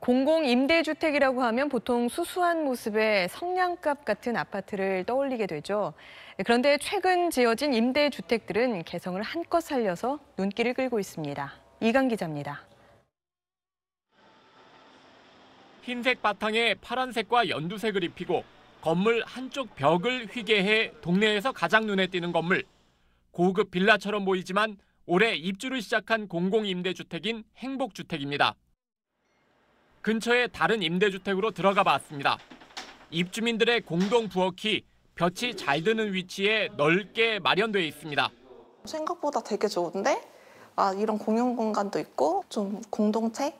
공공임대주택이라고 하면 보통 수수한 모습의 성냥갑 같은 아파트를 떠올리게 되죠. 그런데 최근 지어진 임대주택들은 개성을 한껏 살려서 눈길을 끌고 있습니다. 이강 기자입니다. 흰색 바탕에 파란색과 연두색을 입히고 건물 한쪽 벽을 휘게 해 동네에서 가장 눈에 띄는 건물. 고급 빌라처럼 보이지만 올해 입주를 시작한 공공임대주택인 행복주택입니다. 근처의 다른 임대주택으로 들어가 봤습니다. 입주민들의 공동 부엌이 볕이 잘 드는 위치에 넓게 마련돼 있습니다. 생각보다 되게 좋은데 아, 이런 공용 공간도 있고 좀 공동체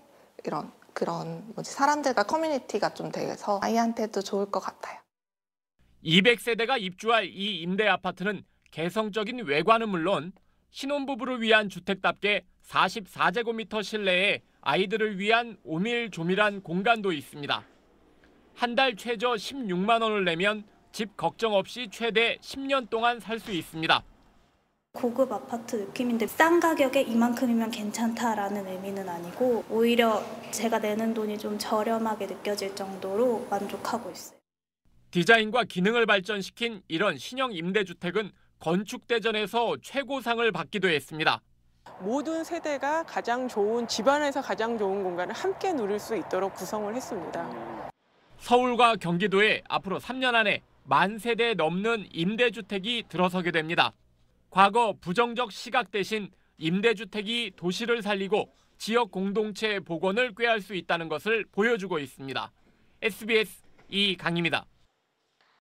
이런 그런 뭐지 사람들과 커뮤니티가 좀 돼서 아이한테도 좋을 것 같아요. 200세대가 입주할 이 임대 아파트는 개성적인 외관은 물론 신혼부부를 위한 주택답게 44제곱미터 실내에 아이들을 위한 오밀조밀한 공간도 있습니다. 한 달 최저 16만 원을 내면 집 걱정 없이 최대 10년 동안 살 수 있습니다. 고급 아파트 느낌인데 싼 가격에 이만큼이면 괜찮다라는 의미는 아니고 오히려 제가 내는 돈이 좀 저렴하게 느껴질 정도로 만족하고 있어요. 디자인과 기능을 발전시킨 이런 신형 임대주택은 건축대전에서 최고상을 받기도 했습니다. 모든 세대가 가장 좋은 집안에서 가장 좋은 공간을 함께 누릴 수 있도록 구성을 했습니다. 서울과 경기도에 앞으로 3년 안에 만 세대 넘는 임대주택이 들어서게 됩니다. 과거 부정적 시각 대신 임대주택이 도시를 살리고 지역 공동체의 복원을 꾀할 수 있다는 것을 보여주고 있습니다. SBS 이강입니다.